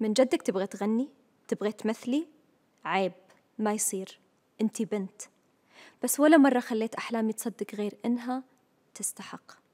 من جدك تبغي تغني تبغي تمثلي عيب ما يصير انتي بنت بس ولا مرة خليت أحلامي تصدق غير إنها تستحق